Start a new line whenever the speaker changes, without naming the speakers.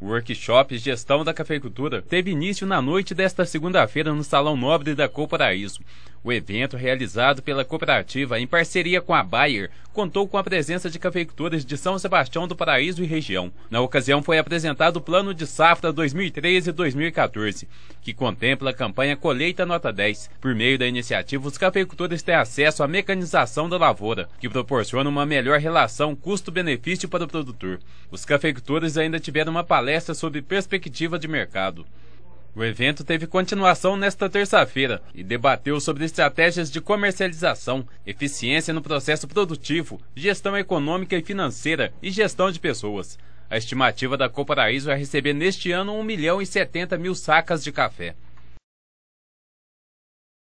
O workshop Gestão da Cafeicultura teve início na noite desta segunda-feira no Salão Nobre da Cooperaíso. O evento, realizado pela cooperativa em parceria com a Bayer, contou com a presença de cafeicultores de São Sebastião do Paraíso e região. Na ocasião, foi apresentado o Plano de Safra 2013-2014, que contempla a campanha Colheita Nota 10. Por meio da iniciativa, os cafeicultores têm acesso à mecanização da lavoura, que proporciona uma melhor relação custo-benefício para o produtor. Os cafeicultores ainda tiveram uma palestra sobre perspectiva de mercado. O evento teve continuação nesta terça-feira e debateu sobre estratégias de comercialização, eficiência no processo produtivo, gestão econômica e financeira e gestão de pessoas. A estimativa da Coparaíso é receber neste ano 1 milhão e 70 mil sacas de café.